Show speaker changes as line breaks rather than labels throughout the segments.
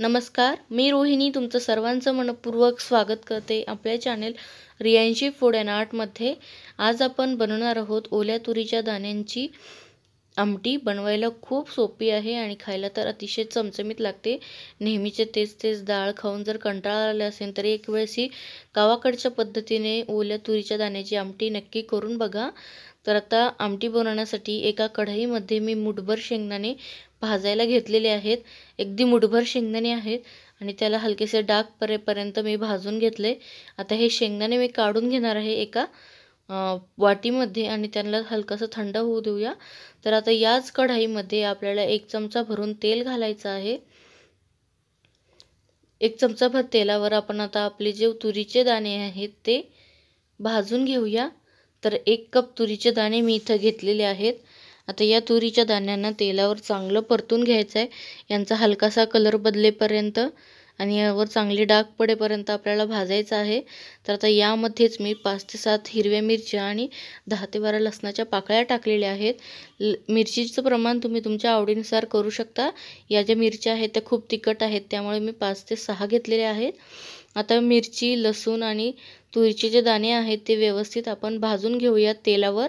नमस्कार मी रोहिणी तुमचं सर्वांचं मनपूर्वक स्वागत करते आपल्या चॅनेल रियांशी फूड अँड आर्टमध्ये आज आपण बनवणार आहोत ओल्या तुरीच्या दाण्यांची आमटी बनवायला खूप सोपी आहे आणि खायला तर अतिशय चमचमीत लागते नेहमीचे तेच तेच डाळ खाऊन जर कंटाळा आला असेल तर एक वेळेस ही गावाकडच्या पद्धतीने ओल्या तुरीच्या दाण्याची आमटी नक्की करून बघा तर आता आमटी बनवण्यासाठी एका कढईमध्ये मी मुठभर शेंगदाणे भाजायला घेतलेले आहेत अगदी मुठभर शेंगदाणे आहेत आणि त्याला हलकेसे डाग परेपर्यंत मी भाजून घेतले आता हे शेंगदाणे मी काढून घेणार आहे एका वाटीमध्ये आणि त्यांना हलकासा थंड होऊ देऊया तर आता याच कढाईमध्ये आपल्याला एक चमचा भरून तेल घालायचं आहे एक भर तेलावर आपण आता आपले जे तुरीचे दाणे आहेत ते भाजून घेऊया तर एक कप तुरीचे दाणे मी इथं घेतलेले आहेत आता या तुरीच्या दाण्यांना तेलावर चांगलं परतून घ्यायचं आहे यांचा हलकासा कलर बदलेपर्यंत आणि यावर चांगले डाग पडेपर्यंत आपल्याला भाजायचं आहे तर आता यामध्येच मी पाच ते सात हिरव्या मिरच्या आणि दहा ते बारा लसणाच्या पाकळ्या टाकलेल्या आहेत मिरचीचं प्रमाण तुम्ही तुमच्या आवडीनुसार करू शकता या ज्या मिरच्या आहेत त्या खूप तिखट आहेत त्यामुळे मी पाच ते सहा घेतलेल्या आहेत आता मिरची लसूण आणि तुरीचे जे दाणे आहेत ते व्यवस्थित आपण भाजून घेऊया तेलावर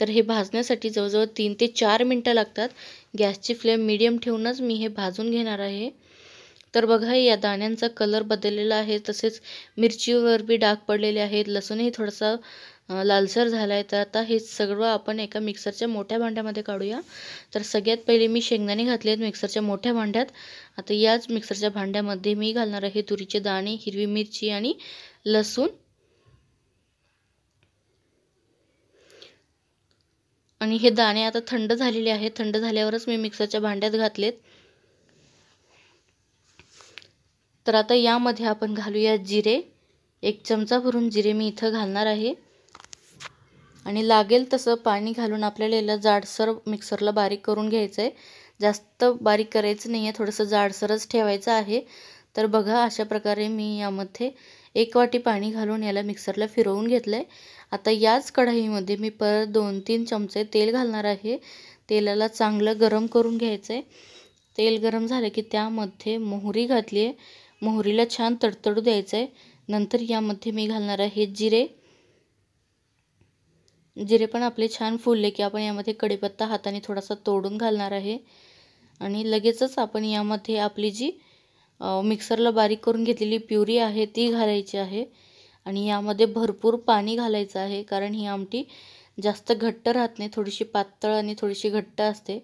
तर हे भाजण्यासाठी जवळजवळ तीन ते चार मिनटं लागतात गॅसची फ्लेम मीडियम ठेवूनच मी हे भाजून घेणार आहे तर बघा या दाण्यांचा कलर बदललेला आहे तसेच मिरचीवर बी डाग पडलेले आहेत लसूणही थोडासा लालसर झाला आहे तर आता हे सगळं आपण एका मिक्सरच्या मोठ्या भांड्यामध्ये काढूया तर सगळ्यात पहिले मी शेंगदाणे घातले आहेत मिक्सरच्या मोठ्या भांड्यात आता याच मिक्सरच्या भांड्यामध्ये मी घालणार आहे तुरीचे दाणे हिरवी मिरची आणि लसूण आणि हे दाणे आता थंड झालेले आहेत थंड झाल्यावरच मी मिक्सरच्या भांड्यात घातलेत तर आता यामध्ये आपण घालूया जिरे एक चमचा भरून जिरे मी इथं घालणार आहे आणि लागेल तसं पाणी घालून आपल्याला याला जाडसर मिक्सरला बारीक करून घ्यायचं आहे जास्त बारीक करायचं नाही आहे थोडंसं जाडसरच ठेवायचं आहे तर बघा अशा प्रकारे मी यामध्ये एक वाटी पाणी घालून याला मिक्सरला फिरवून घेतलं आहे आता याच कढाईमध्ये मी परत दोन तीन चमचे तेल घालणार आहे तेलाला चांगलं गरम करून घ्यायचं आहे तेल गरम झालं की त्यामध्ये मोहरी घातली आहे मोहरीला छान तडतडू द्यायचं आहे नंतर यामध्ये मी घालणार आहे जिरे जिरे पण आपले छान फुलले की आपण यामध्ये कढीपत्ता हाताने थोडासा तोडून घालणार आहे आणि लगेचच आपण यामध्ये आपली जी मिक्सरला बारीक करून घेतलेली प्युरी आहे ती घालायची आहे आणि यामध्ये भरपूर पाणी घालायचं आहे कारण ही आमटी जास्त घट्ट राहत नाही थोडीशी पातळ आणि थोडीशी घट्ट असते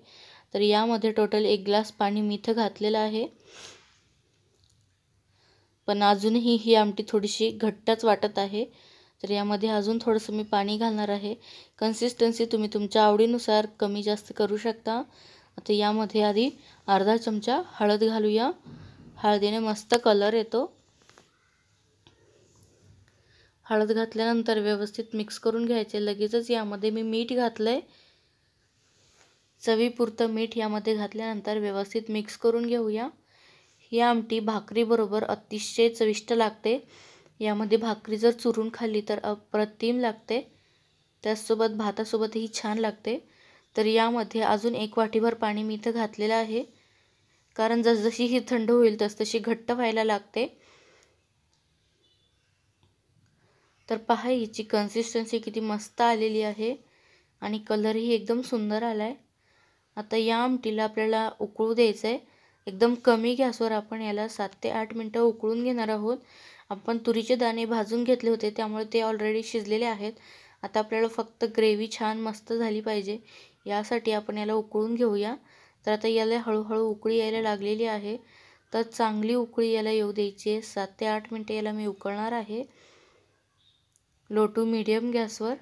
तर यामध्ये टोटल एक ग्लास पाणी मीठ घातलेलं आहे पण अजूनही ही आमटी थोडीशी घट्टच वाटत आहे तर यामध्ये अजून थोडंसं मी पाणी घालणार आहे कन्सिस्टन्सी तुम्ही तुमच्या आवडीनुसार कमी जास्त करू शकता आता यामध्ये आधी अर्धा चमचा हळद घालूया हळदीने मस्त कलर येतो हळद घातल्यानंतर व्यवस्थित मिक्स करून घ्यायचे लगेचच यामध्ये मी मीठ घातलं आहे चवीपुरतं मीठ यामध्ये घातल्यानंतर व्यवस्थित मिक्स करून घेऊया ही आमटी भाकरीबरोबर अतिशय चविष्ट लागते यामध्ये भाकरी जर चुरून खाल्ली तर अप्रतिम लागते त्याचसोबत भातासोबतही छान लागते तर यामध्ये अजून एक वाटीभर पाणी मी इथं घातलेलं आहे कारण जसजशी ही थंड होईल तसतशी घट्ट व्हायला लागते तर पहा हिची कन्सिस्टन्सी किती मस्त आलेली आहे आणि कलरही एकदम सुंदर आला आहे आता या आमटीला आपल्याला उकळू द्यायचं आहे एकदम कमी गॅसवर आपण याला सात ते आठ मिनटं उकळून घेणार आहोत आपण तुरीचे दाणे भाजून घेतले होते त्यामुळे ते ऑलरेडी शिजलेले आहेत आता आपल्याला फक्त ग्रेव्ही छान मस्त झाली पाहिजे यासाठी आपण याला उकळून घेऊया तर आता याला हळूहळू उकळी यायला लागलेली आहे तर चांगली उकळी याला येऊ द्यायची आहे सात ते आठ मिनटं याला मी उकळणार आहे लो टू मिडियम गॅसवर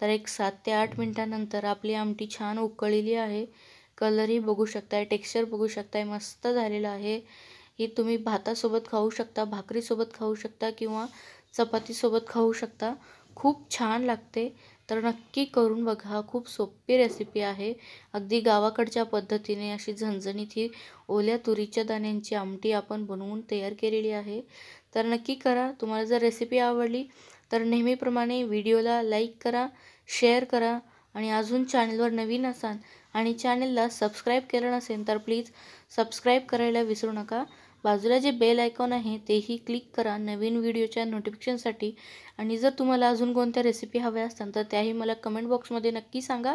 तर एक सात ते आठ मिनटानंतर आपली आमटी छान उकळलेली आहे कलरही बघू शकताय टेक्स्चर बघू शकताय मस्त झालेलं आहे ही तुम्ही भातासोबत खाऊ शकता भाकरीसोबत खाऊ शकता किंवा चपातीसोबत खाऊ शकता खूप छान लागते तर नक्की करून बघा खूप सोपी रेसिपी आहे अगदी गावाकडच्या पद्धतीने अशी झणझणीत ही ओल्या तुरीच्या दाण्यांची आमटी आपण बनवून तयार केलेली आहे तर नक्की करा तुम्हाला जर रेसिपी आवडली तर नेहमीप्रमाणे व्हिडिओला लाईक करा शेअर करा आणि अजून चॅनलवर नवीन असाल आणि चॅनलला सबस्क्राईब केलं नसेल तर प्लीज सबस्क्राईब करायला विसरू नका बाजूला जे बेल आयकॉन आहे तेही क्लिक करा नवीन व्हिडिओच्या नोटिफिकेशनसाठी आणि जर तुम्हाला अजून कोणत्या रेसिपी हव्या असतात तर त्याही मला कमेंट बॉक्समध्ये नक्की सांगा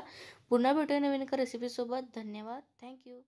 पुन्हा भेटूया नवीन एका रेसिपीसोबत धन्यवाद थँक्यू